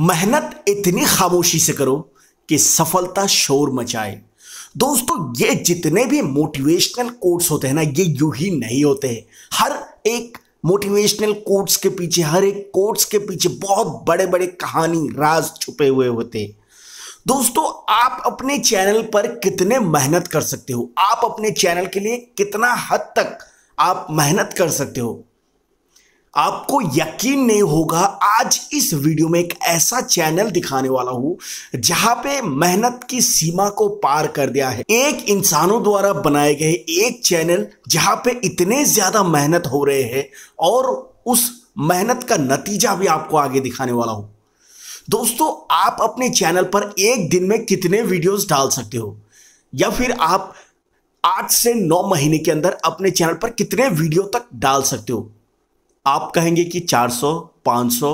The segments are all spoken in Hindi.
मेहनत इतनी खामोशी से करो कि सफलता शोर मचाए दोस्तों ये जितने भी मोटिवेशनल कोट्स होते हैं ना ये यू ही नहीं होते हैं हर एक मोटिवेशनल कोट्स के पीछे हर एक कोट्स के पीछे बहुत बड़े बड़े कहानी राज छुपे हुए होते हैं दोस्तों आप अपने चैनल पर कितने मेहनत कर सकते हो आप अपने चैनल के लिए कितना हद तक आप मेहनत कर सकते हो आपको यकीन नहीं होगा आज इस वीडियो में एक ऐसा चैनल दिखाने वाला हूं जहां पे मेहनत की सीमा को पार कर दिया है एक इंसानों द्वारा बनाए गए एक चैनल जहां पे इतने ज्यादा मेहनत हो रहे हैं और उस मेहनत का नतीजा भी आपको आगे दिखाने वाला हूं दोस्तों आप अपने चैनल पर एक दिन में कितने वीडियोस डाल सकते हो या फिर आप आठ से नौ महीने के अंदर अपने चैनल पर कितने वीडियो तक डाल सकते हो आप कहेंगे कि 400, 500,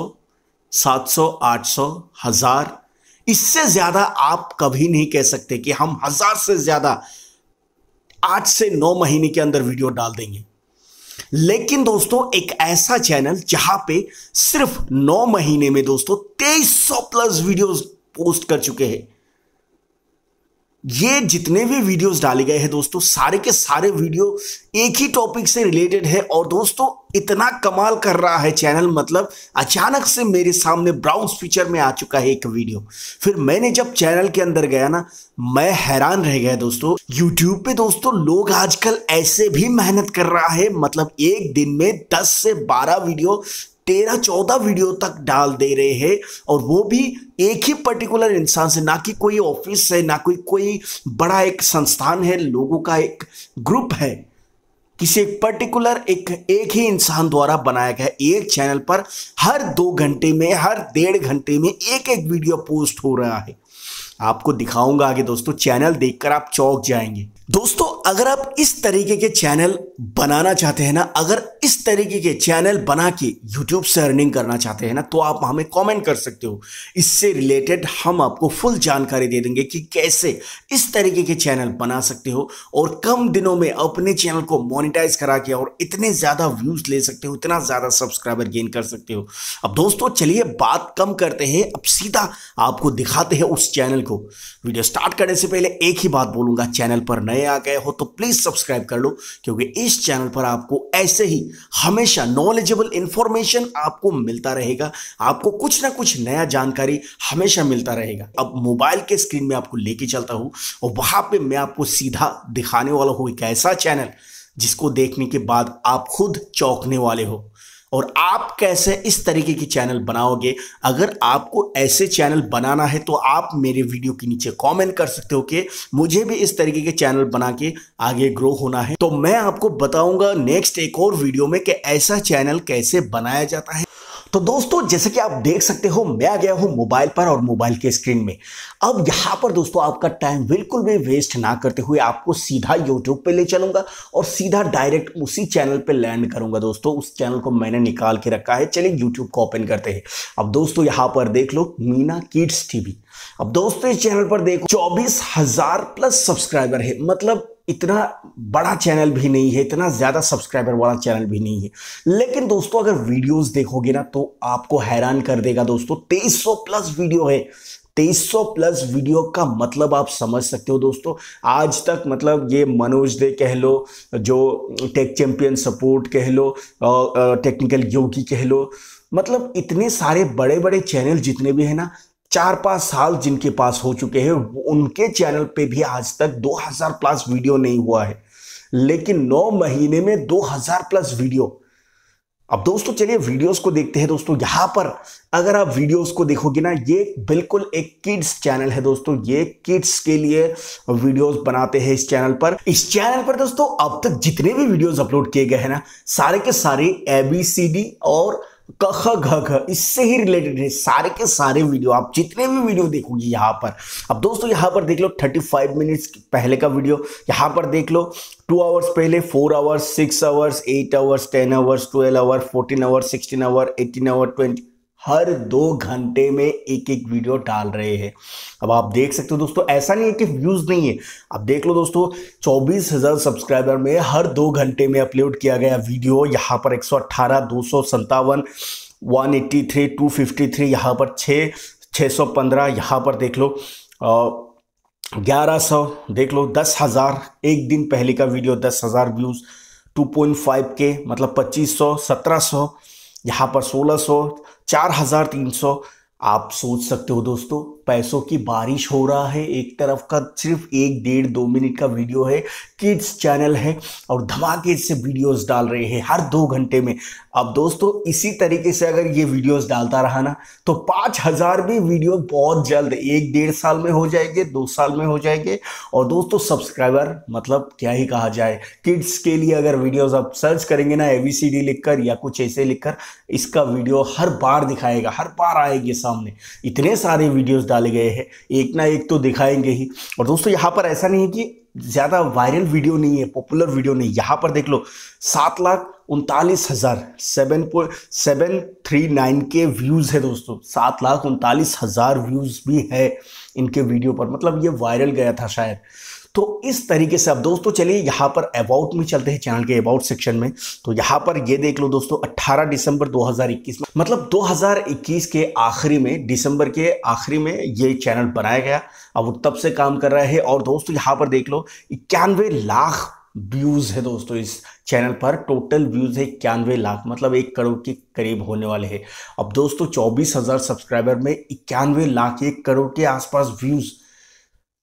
700, 800, हजार इससे ज्यादा आप कभी नहीं कह सकते कि हम हजार से ज्यादा आठ से नौ महीने के अंदर वीडियो डाल देंगे लेकिन दोस्तों एक ऐसा चैनल जहां पे सिर्फ नौ महीने में दोस्तों तेईस सौ प्लस वीडियोस पोस्ट कर चुके हैं ये जितने भी वीडियोस डाले गए हैं दोस्तों सारे के सारे वीडियो एक ही टॉपिक से रिलेटेड है और दोस्तों इतना कमाल कर रहा है चैनल मतलब अचानक से मेरे सामने ब्राउन फीचर में आ चुका है एक वीडियो फिर मैंने जब चैनल के अंदर गया ना मैं हैरान रह गया दोस्तों यूट्यूब पे दोस्तों लोग आजकल ऐसे भी मेहनत कर रहा है मतलब एक दिन में दस से बारह वीडियो तेरह चौदह वीडियो तक डाल दे रहे हैं और वो भी एक ही पर्टिकुलर इंसान से ना कि कोई ऑफिस है ना कोई कोई बड़ा एक संस्थान है लोगों का एक ग्रुप है किसी एक पर्टिकुलर एक एक ही इंसान द्वारा बनाया गया एक चैनल पर हर दो घंटे में हर डेढ़ घंटे में एक एक वीडियो पोस्ट हो रहा है आपको दिखाऊंगा आगे दोस्तों चैनल देखकर आप चौक जाएंगे दोस्तों अगर आप इस तरीके के चैनल बनाना चाहते हैं ना अगर इस तरीके के चैनल बना के यूट्यूब से अर्निंग करना चाहते हैं ना तो आप हमें कमेंट कर सकते हो इससे रिलेटेड हम आपको फुल जानकारी दे देंगे कि कैसे इस तरीके के चैनल बना सकते हो और कम दिनों में अपने चैनल को मोनिटाइज करा के और इतने ज़्यादा व्यूज़ ले सकते हो इतना ज़्यादा सब्सक्राइबर गेन कर सकते हो अब दोस्तों चलिए बात कम करते हैं अब सीधा आपको दिखाते हैं उस चैनल को वीडियो स्टार्ट करने से पहले एक ही बात बोलूँगा चैनल पर नए आ गए हो तो प्लीज़ सब्सक्राइब कर लो क्योंकि इस चैनल पर आपको ऐसे ही हमेशा नॉलेजेबल इंफॉर्मेशन आपको मिलता रहेगा आपको कुछ ना कुछ नया जानकारी हमेशा मिलता रहेगा अब मोबाइल के स्क्रीन में आपको लेके चलता हूं और वहां पर मैं आपको सीधा दिखाने वाला हूं एक ऐसा चैनल जिसको देखने के बाद आप खुद चौंकने वाले हो और आप कैसे इस तरीके की चैनल बनाओगे अगर आपको ऐसे चैनल बनाना है तो आप मेरे वीडियो के नीचे कमेंट कर सकते हो कि मुझे भी इस तरीके के चैनल बना के आगे ग्रो होना है तो मैं आपको बताऊंगा नेक्स्ट एक और वीडियो में कि ऐसा चैनल कैसे बनाया जाता है तो दोस्तों जैसे कि आप देख सकते हो मैं आ गया हूं मोबाइल पर और मोबाइल के स्क्रीन में अब यहां पर दोस्तों आपका टाइम बिल्कुल भी वेस्ट ना करते हुए आपको सीधा यूट्यूब पे ले चलूंगा और सीधा डायरेक्ट उसी चैनल पे लैंड करूंगा दोस्तों उस चैनल को मैंने निकाल के रखा है चलिए यूट्यूब को ओपन करते हैं अब दोस्तों यहां पर देख लो मीना किड्स टीवी अब दोस्तों इस चैनल पर देखो चौबीस हजार प्लस सब्सक्राइबर है मतलब इतना बड़ा चैनल भी नहीं है इतना ज़्यादा सब्सक्राइबर वाला चैनल भी नहीं है लेकिन दोस्तों अगर वीडियोस देखोगे ना तो आपको हैरान कर देगा दोस्तों 2300 प्लस वीडियो है 2300 प्लस वीडियो का मतलब आप समझ सकते हो दोस्तों आज तक मतलब ये मनोज दे कह लो जो टेक चैंपियन सपोर्ट कह लो टेक्निकल योगी कह लो मतलब इतने सारे बड़े बड़े चैनल जितने भी हैं ना चार पांच साल जिनके पास हो चुके हैं उनके चैनल पे भी आज तक 2000 प्लस वीडियो नहीं हुआ है लेकिन नौ महीने में 2000 प्लस वीडियो अब दोस्तों चलिए वीडियोस को देखते हैं दोस्तों यहां पर अगर आप वीडियोस को देखोगे ना ये बिल्कुल एक किड्स चैनल है दोस्तों ये किड्स के लिए वीडियोस बनाते हैं इस चैनल पर इस चैनल पर दोस्तों अब तक जितने भी वीडियोस अपलोड किए गए हैं ना सारे के सारे एबीसीडी और कख घ इससे ही रिलेटेड है सारे के सारे वीडियो आप जितने भी वीडियो देखोगे यहाँ पर अब दोस्तों यहाँ पर देख लो 35 मिनट्स पहले का वीडियो यहाँ पर देख लो टू आवर्स पहले four hours six hours eight hours ten hours twelve hours fourteen hours sixteen hour eighteen hour twenty हर दो घंटे में एक एक वीडियो डाल रहे हैं अब आप देख सकते हो दोस्तों ऐसा नहीं है कि व्यूज़ नहीं है आप देख लो दोस्तों चौबीस हज़ार सब्सक्राइबर में हर दो घंटे में अपलोड किया गया वीडियो यहाँ पर एक सौ अट्ठारह दो सौ सत्तावन one eighty three two fifty three यहाँ पर छः छः सौ पंद्रह यहाँ पर देख लो ग्यारह सौ देख लो दस हज़ार एक दिन पहले का वीडियो दस हज़ार व्यूज़ टू पॉइंट फाइव के मतलब पच्चीस सौ सत्रह सौ यहाँ पर सोलह सौ चार हजार तीन सौ आप सोच सकते हो दोस्तों पैसों की बारिश हो रहा है एक तरफ का सिर्फ एक डेढ़ दो मिनट का वीडियो है किड्स चैनल है और धमाके से वीडियोस डाल रहे हैं हर दो घंटे में अब दोस्तों इसी तरीके से अगर ये वीडियोस डालता रहा ना तो पाँच हज़ार भी वीडियो बहुत जल्द एक डेढ़ साल में हो जाएंगे दो साल में हो जाएंगे और दोस्तों सब्सक्राइबर मतलब क्या ही कहा जाए किड्स के लिए अगर वीडियोज आप सर्च करेंगे ना ए लिखकर या कुछ ऐसे लिखकर इसका वीडियो हर बार दिखाएगा हर बार आएगी सामने सामने इतने सारे वीडियोस डाले गए हैं एक ना एक तो दिखाएंगे ही और दोस्तों यहाँ पर ऐसा नहीं है कि ज़्यादा वायरल वीडियो नहीं है पॉपुलर वीडियो नहीं यहाँ पर देख लो सात लाख उनतालीस हज़ार seven point seven three nine के व्यूज़ है दोस्तों सात लाख उनतालीस हज़ार व्यूज़ भी है इनके वीडियो पर मतलब ये वायरल गया था शायद तो इस तरीके से अब दोस्तों चलिए यहाँ पर अबाउट में चलते हैं चैनल के अबाउट सेक्शन में तो यहाँ पर ये देख लो दोस्तों 18 दिसंबर 2021 में मतलब 2021 के आखिरी में दिसंबर के आखिरी में ये चैनल बनाया गया अब वो तब से काम कर रहा है और दोस्तों यहाँ पर देख लो इक्यानवे लाख व्यूज़ है दोस्तों इस चैनल पर टोटल व्यूज़ है इक्यानवे लाख मतलब एक करोड़ के करीब होने वाले हैं अब दोस्तों चौबीस हज़ार सब्सक्राइबर में इक्यानवे लाख एक करोड़ के आसपास व्यूज़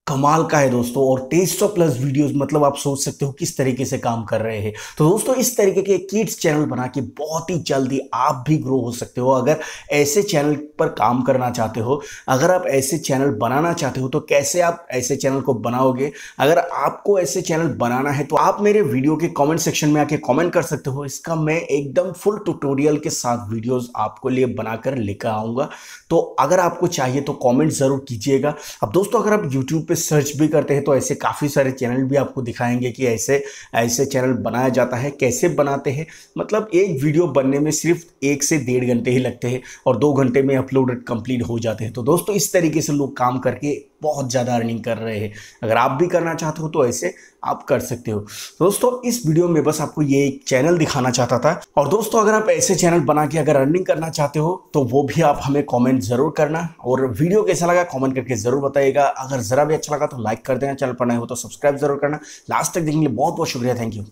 कमाल का है दोस्तों और तेईस सौ प्लस वीडियोस मतलब आप सोच सकते हो किस तरीके से काम कर रहे हैं तो दोस्तों इस तरीके के किड्स चैनल बना के बहुत ही जल्दी आप भी ग्रो हो सकते हो अगर ऐसे चैनल पर काम करना चाहते हो अगर आप ऐसे चैनल बनाना चाहते हो तो कैसे आप ऐसे चैनल को बनाओगे अगर आपको ऐसे चैनल बनाना है तो आप मेरे वीडियो के कॉमेंट सेक्शन में आके कॉमेंट कर सकते हो इसका मैं एकदम फुल टूटोरियल के साथ वीडियोज आपको लिए बनाकर लेकर आऊँगा तो अगर आपको चाहिए तो कॉमेंट ज़रूर कीजिएगा अब दोस्तों अगर आप यूट्यूब पे सर्च भी करते हैं तो ऐसे काफ़ी सारे चैनल भी आपको दिखाएंगे कि ऐसे ऐसे चैनल बनाया जाता है कैसे बनाते हैं मतलब एक वीडियो बनने में सिर्फ एक से डेढ़ घंटे ही लगते हैं और दो घंटे में अपलोड कंप्लीट हो जाते हैं तो दोस्तों इस तरीके से लोग काम करके बहुत ज़्यादा अर्निंग कर रहे हैं अगर आप भी करना चाहते हो तो ऐसे आप कर सकते हो दोस्तों इस वीडियो में बस आपको ये एक चैनल दिखाना चाहता था और दोस्तों अगर आप ऐसे चैनल बना के अगर अर्निंग करना चाहते हो तो वो भी आप हमें कमेंट जरूर करना और वीडियो कैसा लगा कमेंट करके जरूर बताइएगा अगर ज़रा भी अच्छा लगा तो लाइक कर देना चैनल पर नए हो तो सब्सक्राइब जरूर करना लास्ट तक देखने बहुत बहुत शुक्रिया थैंक यू